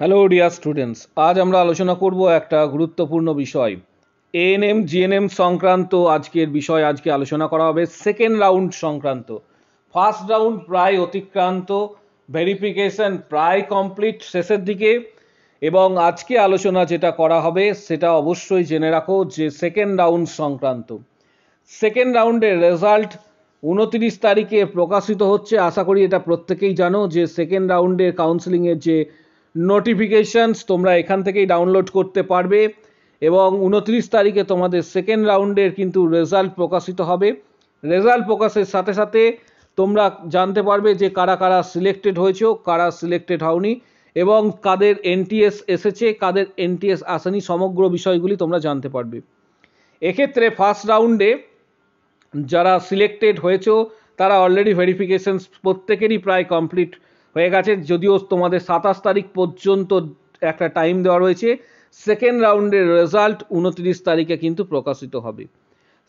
hello dear students আজ আমরা আলোচনা করব একটা গুরুত্বপূর্ণ বিষয় এএনএম জিএনএম সংক্রান্ত আজকের বিষয় আজকে আলোচনা করা হবে সেকেন্ড রাউন্ড সংক্রান্ত ফার্স্ট রাউন্ড প্রায় অতিক্রান্ত ভেরিফিকেশন প্রায় কমপ্লিট শেষের দিকে এবং আজকে আলোচনা যেটা করা হবে সেটা অবশ্যই জেনে রাখো যে সেকেন্ড রাউন্ড সংক্রান্ত সেকেন্ড রাউন্ডের রেজাল্ট উনত্রিশ তারিখে প্রকাশিত হচ্ছে আশা করি এটা প্রত্যেকেই জানো যে সেকেন্ড রাউন্ডের কাউন্সেলিংয়ের যে নোটিফিকেশানস তোমরা এখান থেকেই ডাউনলোড করতে পারবে এবং উনত্রিশ তারিখে তোমাদের সেকেন্ড রাউন্ডের কিন্তু রেজাল্ট প্রকাশিত হবে রেজাল্ট প্রকাশের সাথে সাথে তোমরা জানতে পারবে যে কারা কারা সিলেক্টেড হয়েছে কারা সিলেক্টেড হওনি এবং কাদের এনটিএস এসেছে কাদের এনটিএস আসেনি সমগ্র বিষয়গুলি তোমরা জানতে পারবে এক্ষেত্রে ফার্স্ট রাউন্ডে যারা সিলেক্টেড হয়েছ তারা অলরেডি ভেরিফিকেশানস প্রত্যেকেরই প্রায় কমপ্লিট হয়ে গেছে যদিও তোমাদের সাতাশ তারিখ পর্যন্ত একটা টাইম দেওয়া রয়েছে সেকেন্ড রাউন্ডের রেজাল্ট উনত্রিশ তারিখে কিন্তু প্রকাশিত হবে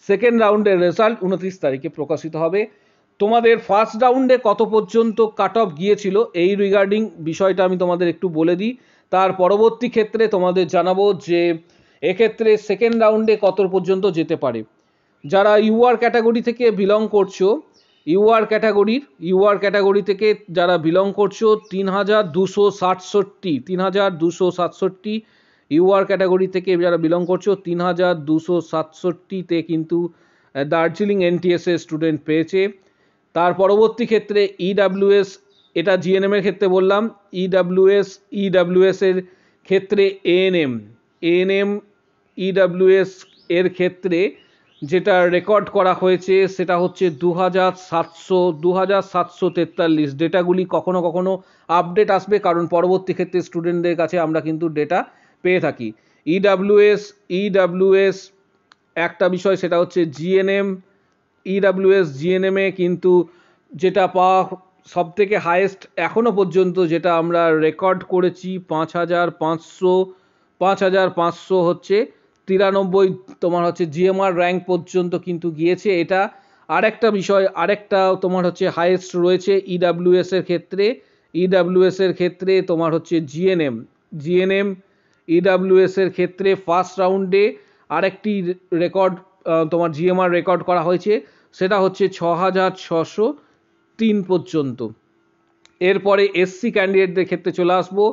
সেকেন্ড রাউন্ডের রেজাল্ট উনত্রিশ তারিখে প্রকাশিত হবে তোমাদের ফার্স্ট রাউন্ডে কত পর্যন্ত কাট অফ গিয়েছিল এই রিগার্ডিং বিষয়টা আমি তোমাদের একটু বলে দিই তার পরবর্তী ক্ষেত্রে তোমাদের জানাবো যে এক্ষেত্রে সেকেন্ড রাউন্ডে কত পর্যন্ত যেতে পারে যারা ইউআর ক্যাটাগরি থেকে বিলং করছো ইউআর ক্যাটাগরির ইউআর ক্যাটাগরি থেকে যারা বিলং করছো তিন হাজার দুশো সাতষট্টি তিন হাজার দুশো সাতষট্টি ইউআর ক্যাটাগরি থেকে যারা বিলং করছো তিন হাজার দুশো সাতষট্টিতে কিন্তু দার্জিলিং এনটিএসএ স্টুডেন্ট পেয়েছে তার পরবর্তী ক্ষেত্রে ইডাব্লিউএস e এটা জিএনএমের ক্ষেত্রে বললাম ইডাব্লিউএস e e এর ক্ষেত্রে এএনএম এএনএম ইডাব্লিউএস এর ক্ষেত্রে যেটা রেকর্ড করা হয়েছে সেটা হচ্ছে দু হাজার সাতশো দু হাজার সাতশো তেতাল্লিশ ডেটাগুলি কখনো কখনো আপডেট আসবে কারণ পরবর্তী ক্ষেত্রে স্টুডেন্টদের কাছে আমরা কিন্তু ডেটা পেয়ে থাকি ইডাব্লিউএস e ইডাব্লিউএস e একটা বিষয় সেটা হচ্ছে জিএনএম ইডাব্লিউএস জিএনএমে কিন্তু যেটা পাওয়া সব থেকে হায়েস্ট এখনও পর্যন্ত যেটা আমরা রেকর্ড করেছি পাঁচ হাজার পাঁচশো পাঁচ হাজার পাঁচশো হচ্ছে তিরানব্বই তোমার হচ্ছে জিএমআর র্যাঙ্ক পর্যন্ত কিন্তু গিয়েছে এটা আরেকটা বিষয় আরেকটা তোমার হচ্ছে হাইয়েস্ট রয়েছে ইডাব্লিউএস e এর ক্ষেত্রে ইডাব্লিউএস e এর ক্ষেত্রে তোমার হচ্ছে জিএনএম জিএনএম ইডাব্লিউএস এর ক্ষেত্রে ফার্স্ট রাউন্ডে আরেকটি রেকর্ড তোমার জিএমআর রেকর্ড করা হয়েছে সেটা হচ্ছে ছ হাজার ছশো তিন পর্যন্ত এরপরে এসসি ক্যান্ডিডেটদের ক্ষেত্রে চলে আসবো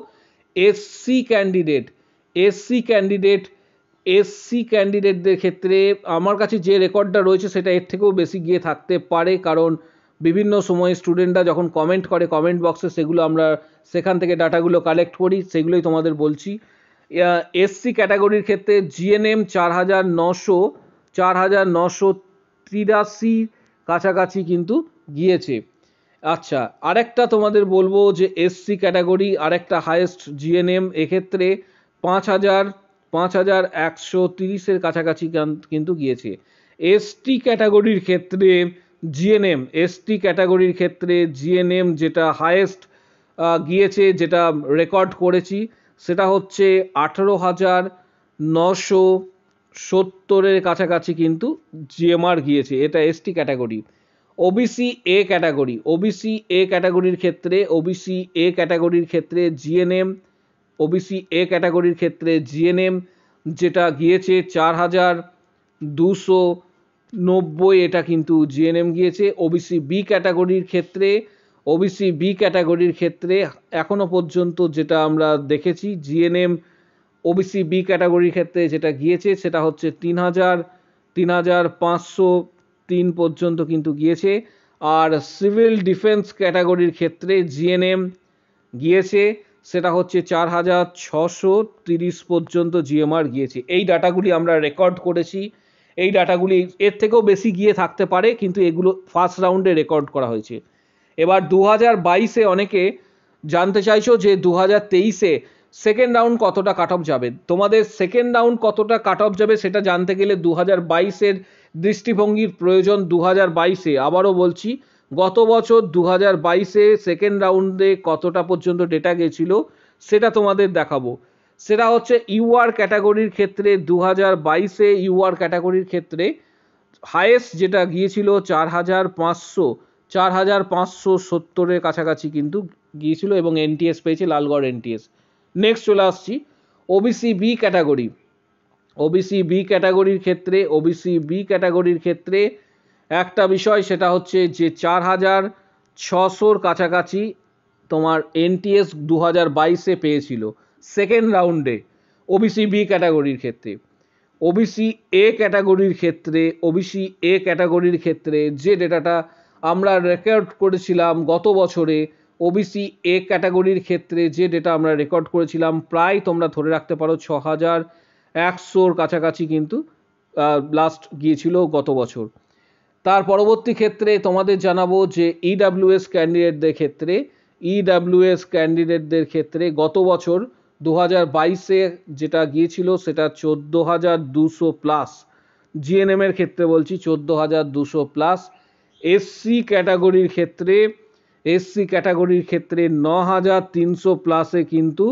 SC candidate SC candidate SC ক্যান্ডিডেটদের ক্ষেত্রে আমার কাছে যে রেকর্ডটা রয়েছে সেটা এর থেকেও বেশি গিয়ে থাকতে পারে কারণ বিভিন্ন সময়ে স্টুডেন্টরা যখন কমেন্ট করে কমেন্ট বক্সে সেগুলো আমরা সেখান থেকে ডাটাগুলো কালেক্ট করি সেগুলোই তোমাদের বলছি এসসি ক্যাটাগরির ক্ষেত্রে জিএনএম চার হাজার নশো চার হাজার নশো তিরাশি কাছাকাছি কিন্তু গিয়েছে আচ্ছা আরেকটা তোমাদের বলবো যে এসসি ক্যাটাগরি আরেকটা হায়েস্ট জিএনএম এক্ষেত্রে পাঁচ হাজার পাঁচ হাজার একশো তিরিশের কাছাকাছি কিন্তু গিয়েছে এসটি ক্যাটাগরির ক্ষেত্রে জিএনএম এসটি ক্যাটাগরির ক্ষেত্রে জিএনএম যেটা হায়েস্ট গিয়েছে যেটা রেকর্ড করেছি সেটা হচ্ছে আঠেরো হাজার নশো সত্তরের কাছাকাছি কিন্তু জিএমআর গিয়েছে এটা ST category OBC A category OBC A ক্যাটাগরির ক্ষেত্রে ওবিসি এ ক্যাটাগরির ক্ষেত্রে জিএনএম ওবিসি এ ক্যাটাগরির ক্ষেত্রে জিএনএম যেটা গিয়েছে চার হাজার দুশো নব্বই এটা কিন্তু জিএনএম গিয়েছে ওবিসি বি ক্যাটাগরির ক্ষেত্রে ওবিসি বি ক্যাটাগরির ক্ষেত্রে এখনও পর্যন্ত যেটা আমরা দেখেছি জিএনএম ওবিসি বি ক্যাটাগরির ক্ষেত্রে যেটা গিয়েছে সেটা হচ্ছে তিন হাজার তিন হাজার পাঁচশো তিন পর্যন্ত কিন্তু গিয়েছে আর সিভিল ডিফেন্স ক্যাটাগরির ক্ষেত্রে জিএনএম গিয়েছে সেটা হচ্ছে চার হাজার ছশো তিরিশ পর্যন্ত জিএমআর গিয়েছে এই ডাটাগুলি আমরা রেকর্ড করেছি এই ডাটাগুলি এর থেকেও বেশি গিয়ে থাকতে পারে কিন্তু এগুলো ফার্স্ট রাউন্ডে রেকর্ড করা হয়েছে এবার দু হাজার বাইশে অনেকে জানতে চাইছো যে দু হাজার তেইশে সেকেন্ড রাউন্ড কতটা কাট অফ যাবে তোমাদের সেকেন্ড রাউন্ড কতটা কাট অফ যাবে সেটা জানতে গেলে দু হাজার বাইশের দৃষ্টিভঙ্গির প্রয়োজন দু হাজার বাইশে আবারও বলছি গত বছর দু হাজার বাইশে সেকেন্ড রাউন্ডে কতটা পর্যন্ত ডেটা গেছিল সেটা তোমাদের দেখাবো সেটা হচ্ছে ইউআর ক্যাটাগরির ক্ষেত্রে দু হাজার বাইশে ইউআর ক্যাটাগরির ক্ষেত্রে হায়েস্ট যেটা গিয়েছিল চার হাজার পাঁচশো চার হাজার পাঁচশো সত্তরের কাছাকাছি কিন্তু গিয়েছিল এবং এনটিএস পেয়েছে লালগড় এনটিএস নেক্সট চলে আসছি OBC B category OBC B ক্যাটাগরির ক্ষেত্রে ওবিসি বি ক্যাটাগরির ক্ষেত্রে একটা বিষয় সেটা হচ্ছে যে চার হাজার ছশোর কাছাকাছি তোমার এনটিএস দু হাজার বাইশে পেয়েছিল সেকেন্ড রাউন্ডে ওবিসি বি ক্যাটাগরির ক্ষেত্রে ওবিসি এ ক্যাটাগরির ক্ষেত্রে ওবিসি এ ক্যাটাগরির ক্ষেত্রে যে ডেটাটা আমরা রেকর্ড করেছিলাম গত বছরে ওবিসি এ ক্যাটাগরির ক্ষেত্রে যে ডেটা আমরা রেকর্ড করেছিলাম প্রায় তোমরা ধরে রাখতে পারো ছ হাজার একশোর কাছাকাছি কিন্তু লাস্ট গিয়েছিল গত বছর তার পরবর্তী ক্ষেত্রে তোমাদের জানাবো যে ইডাব্লিউএস e ক্যান্ডিডেটদের ক্ষেত্রে ইডাব্লিউএস e ক্যান্ডিডেটদের ক্ষেত্রে গত বছর দু হাজার বাইশে যেটা গিয়েছিল সেটা চোদ্দো হাজার দুশো প্লাস জিএনএমের ক্ষেত্রে বলছি চোদ্দো হাজার দুশো প্লাস এসসি ক্যাটাগরির ক্ষেত্রে এসসি ক্যাটাগরির ক্ষেত্রে ন হাজার তিনশো প্লাসে কিন্তু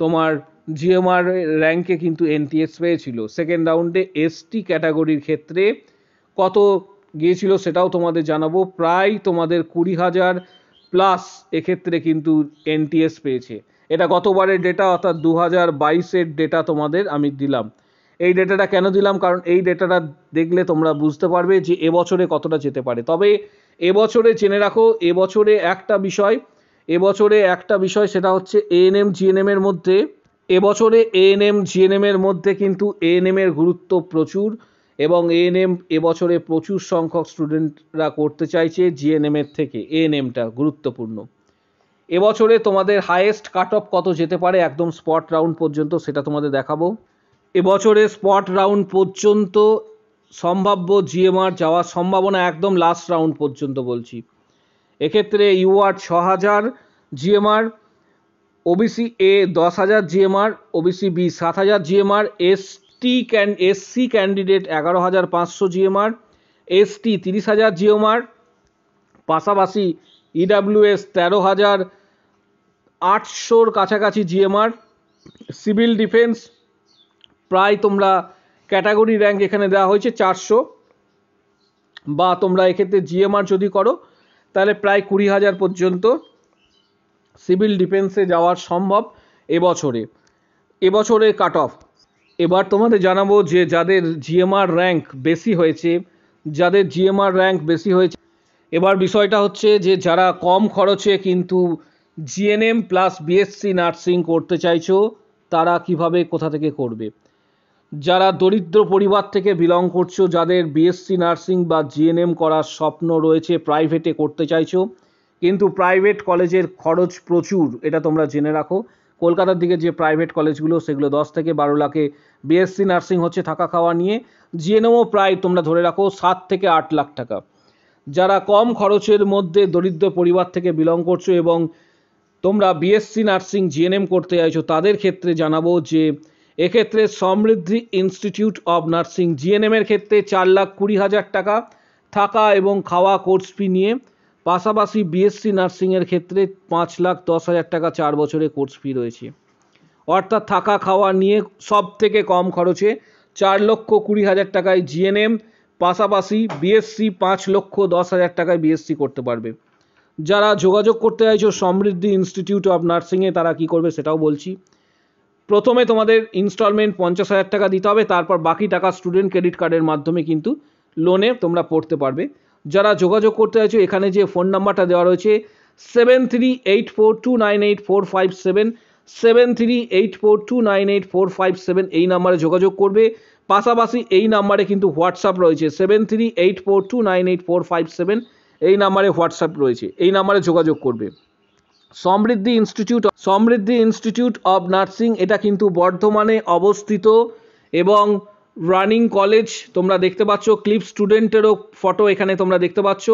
তোমার জিএমআর র্যাঙ্কে কিন্তু এনটিএস পেয়েছিল সেকেন্ড রাউন্ডে এসটি ক্যাটাগরির ক্ষেত্রে কত গিয়েছিল সেটাও তোমাদের জানাবো প্রায় তোমাদের কুড়ি হাজার প্লাস এক্ষেত্রে কিন্তু এনটিএস পেয়েছে এটা গতবারের ডেটা অর্থাৎ দু হাজার বাইশের ডেটা তোমাদের আমি দিলাম এই ডেটাটা কেন দিলাম কারণ এই ডেটাটা দেখলে তোমরা বুঝতে পারবে যে এবছরে কতটা যেতে পারে তবে এবছরে জেনে রাখো এবছরে একটা বিষয় এবছরে একটা বিষয় সেটা হচ্ছে এএনএম জিএনএম এর মধ্যে এবছরে এএনএম জিএনএম এর মধ্যে কিন্তু এএনএম এর গুরুত্ব প্রচুর এবং এএনএম এবছরে প্রচুর সংখ্যক স্টুডেন্টরা করতে চাইছে জিএনএমের থেকে এএনএমটা গুরুত্বপূর্ণ এবছরে তোমাদের হায়েস্ট কাট অফ কত যেতে পারে একদম স্পট রাউন্ড পর্যন্ত সেটা তোমাদের দেখাবো এবছরে স্পট রাউন্ড পর্যন্ত সম্ভাব্য জিএমআর যাওয়ার সম্ভাবনা একদম লাস্ট রাউন্ড পর্যন্ত বলছি এক্ষেত্রে ইউআর ছ হাজার জিএমআর ওবিসি এ দশ হাজার জিএমআর ওবিসি বি সাত হাজার জিএমআর এস টি ক্যান এসসি ক্যান্ডিডেট এগারো হাজার পাঁচশো জিএমআর এসটি তিরিশ হাজার জিওমার পাশাপাশি ইডাব্লিউএস তেরো হাজার আটশোর কাছাকাছি জিএমআর সিভিল ডিফেন্স প্রায় তোমরা ক্যাটাগরি র্যাঙ্ক এখানে দেওয়া হয়েছে চারশো বা তোমরা এক্ষেত্রে জিএমআর যদি করো তাহলে প্রায় কুড়ি হাজার পর্যন্ত সিভিল ডিফেন্সে যাওয়ার সম্ভব এবছরে এবছরের কাট অফ এবার তোমাদের জানাবো যে যাদের জিএমআর র্যাঙ্ক বেশি হয়েছে যাদের জিএমআর র্যাঙ্ক বেশি হয়েছে এবার বিষয়টা হচ্ছে যে যারা কম খরচে কিন্তু জিএনএম প্লাস বিএসসি নার্সিং করতে চাইছো তারা কিভাবে কোথা থেকে করবে যারা দরিদ্র পরিবার থেকে বিলং করছো যাদের বিএসসি নার্সিং বা জিএনএম করার স্বপ্ন রয়েছে প্রাইভেটে করতে চাইছো কিন্তু প্রাইভেট কলেজের খরচ প্রচুর এটা তোমরা জেনে রাখো কলকাতার দিকে যে প্রাইভেট কলেজগুলো সেগুলো দশ থেকে বারো লাখে বিএসসি নার্সিং হচ্ছে থাকা খাওয়া নিয়ে জিএনএমও প্রায় তোমরা ধরে রাখো সাত থেকে আট লাখ টাকা যারা কম খরচের মধ্যে দরিদ্র পরিবার থেকে বিলং করছো এবং তোমরা বিএসসি নার্সিং জিএনএম করতে চাইছো তাদের ক্ষেত্রে জানাবো যে এক্ষেত্রে সমৃদ্ধি ইনস্টিটিউট অব নার্সিং জিএনএমের ক্ষেত্রে চার লাখ কুড়ি হাজার টাকা থাকা এবং খাওয়া কোর্স ফি নিয়ে পাশাপাশি বিএসসি নার্সিংয়ের ক্ষেত্রে পাঁচ লাখ দশ হাজার টাকা চার বছরে কোর্স ফি রয়েছে অর্থাৎ থাকা খাওয়া নিয়ে সব থেকে কম খরচে চার লক্ষ কুড়ি হাজার টাকায় জিএনএম পাশাপাশি বিএসসি পাঁচ লক্ষ দশ হাজার টাকায় বিএসসি করতে পারবে যারা যোগাযোগ করতে চাইছো সমৃদ্ধি ইনস্টিটিউট অফ নার্সিংয়ে তারা কি করবে সেটাও বলছি প্রথমে তোমাদের ইনস্টলমেন্ট পঞ্চাশ হাজার টাকা দিতে হবে তারপর বাকি টাকা স্টুডেন্ট ক্রেডিট কার্ডের মাধ্যমে কিন্তু লোনে তোমরা পড়তে পারবে যারা যোগাযোগ করতে চাইছো এখানে যে ফোন নাম্বারটা দেওয়া রয়েছে seven three eight four two nine eight four five seven seven three eight four two nine eight four five seven এই নাম্বারে যোগাযোগ করবে পাশাপাশি এই নাম্বারে কিন্তু হোয়াটসঅ্যাপ রয়েছে seven three eight four two nine eight four five seven এই নাম্বারে হোয়াটসঅ্যাপ রয়েছে এই নাম্বারে যোগাযোগ করবে Samriddhi institute Samriddhi institute of nursing এটা কিন্তু বর্ধমানে অবস্থিত এবং রানিং কলেজ তোমরা দেখতে পাচ্ছ ক্লিপ স্টুডেন্টেরও ফটো এখানে তোমরা দেখতে পাচ্ছ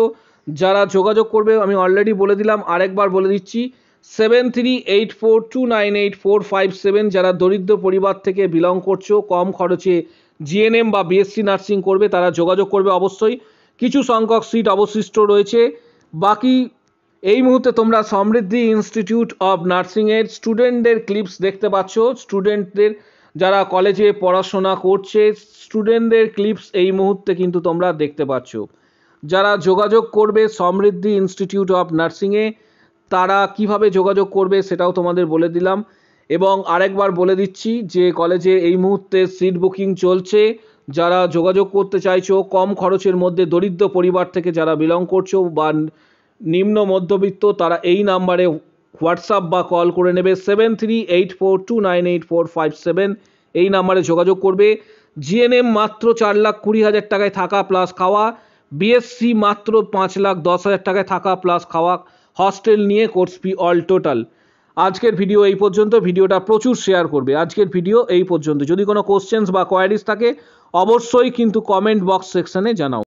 যারা যোগাযোগ করবে আমি অলরেডি বলে দিলাম আরেকবার বলে দিচ্ছি seven three eight four two nine eight four five seven যারা দরিদ্র পরিবার থেকে বিলং করছো কম খরচে জিএনএম বা বিএসসি নার্সিং করবে তারা যোগাযোগ করবে অবশ্যই কিছু সংখ্যক সিট অবশিষ্ট রয়েছে বাকি এই মুহূর্তে তোমরা সমৃদ্ধি ইনস্টিটিউট অব নার্সিংয়ের স্টুডেন্টদের ক্লিপস দেখতে পাচ্ছ স্টুডেন্টদের যারা কলেজে পড়াশোনা করছে স্টুডেন্টদের ক্লিপস এই মুহূর্তে কিন্তু তোমরা দেখতে পাচ্ছ যারা যোগাযোগ করবে সমৃদ্ধি ইনস্টিটিউট অফ নার্সিংয়ে তারা কিভাবে যোগাযোগ করবে সেটাও তোমাদের বলে দিলাম এবং আরেকবার বলে দিচ্ছি যে কলেজে এই মুহূর্তে সিট বুকিং চলছে যারা যোগাযোগ করতে চাইছো কম খরচের মধ্যে দরিদ্র পরিবার থেকে যারা বিলং করছো বা নিম্ন মধ্যবিত্ত তারা এই নাম্বারে হোয়াটসঅ্যাপ বা কল করে নেবে seven three eight four two nine eight four five seven এই নাম্বারে যোগাযোগ করবে জিএনএম মাত্র চার লাখ কুড়ি হাজার টাকায় থাকা প্লাস খাওয়া বিএসসি মাত্র পাঁচ লাখ দশ হাজার টাকায় থাকা প্লাস খাওয়া হস্টেল নিয়ে কোর্স ফি অল টোটাল আজকের ভিডিও এই পর্যন্ত ভিডিওটা প্রচুর শেয়ার করবে আজকের ভিডিও এই পর্যন্ত যদি কোনো কোশ্চেন্স বা কোয়ারিজ থাকে অবশ্যই কিন্তু কমেন্ট বক্স সেকশনে জানাও